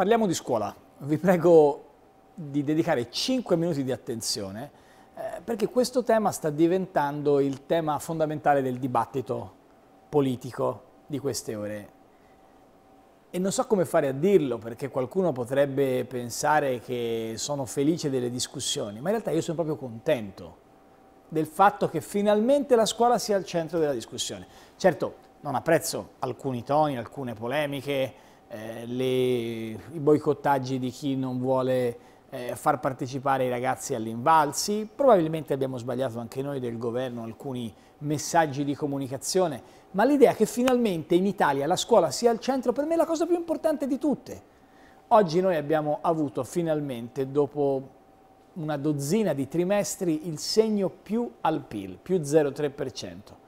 Parliamo di scuola. Vi prego di dedicare 5 minuti di attenzione eh, perché questo tema sta diventando il tema fondamentale del dibattito politico di queste ore. E non so come fare a dirlo perché qualcuno potrebbe pensare che sono felice delle discussioni, ma in realtà io sono proprio contento del fatto che finalmente la scuola sia al centro della discussione. Certo, non apprezzo alcuni toni, alcune polemiche, eh, le, i boicottaggi di chi non vuole eh, far partecipare i ragazzi all'invalsi. Probabilmente abbiamo sbagliato anche noi del governo alcuni messaggi di comunicazione, ma l'idea che finalmente in Italia la scuola sia al centro per me è la cosa più importante di tutte. Oggi noi abbiamo avuto finalmente, dopo una dozzina di trimestri, il segno più al PIL, più 0,3%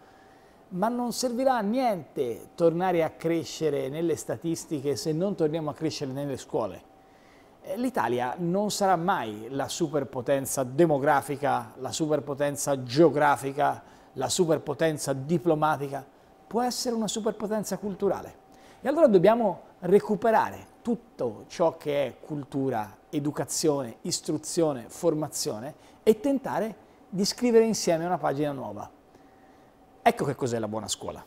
ma non servirà a niente tornare a crescere nelle statistiche se non torniamo a crescere nelle scuole. Eh, L'Italia non sarà mai la superpotenza demografica, la superpotenza geografica, la superpotenza diplomatica, può essere una superpotenza culturale. E allora dobbiamo recuperare tutto ciò che è cultura, educazione, istruzione, formazione e tentare di scrivere insieme una pagina nuova. Ecco che cos'è la buona scuola.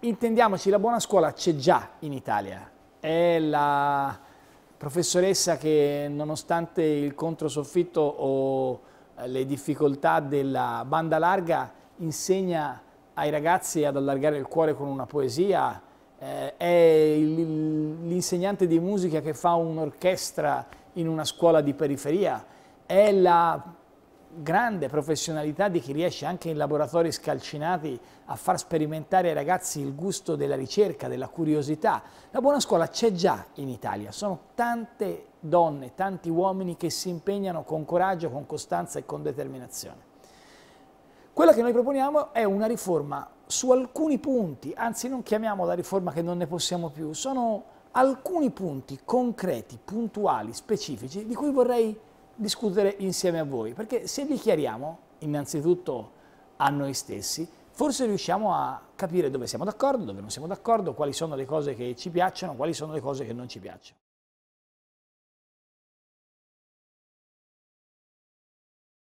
Intendiamoci, la buona scuola c'è già in Italia. È la professoressa che nonostante il controsoffitto o eh, le difficoltà della banda larga insegna ai ragazzi ad allargare il cuore con una poesia, eh, è l'insegnante di musica che fa un'orchestra in una scuola di periferia, è la grande professionalità di chi riesce anche in laboratori scalcinati a far sperimentare ai ragazzi il gusto della ricerca, della curiosità. La buona scuola c'è già in Italia, sono tante donne, tanti uomini che si impegnano con coraggio, con costanza e con determinazione. Quella che noi proponiamo è una riforma su alcuni punti, anzi non chiamiamola riforma che non ne possiamo più, sono alcuni punti concreti, puntuali, specifici di cui vorrei discutere insieme a voi, perché se dichiariamo innanzitutto a noi stessi, forse riusciamo a capire dove siamo d'accordo, dove non siamo d'accordo, quali sono le cose che ci piacciono, quali sono le cose che non ci piacciono.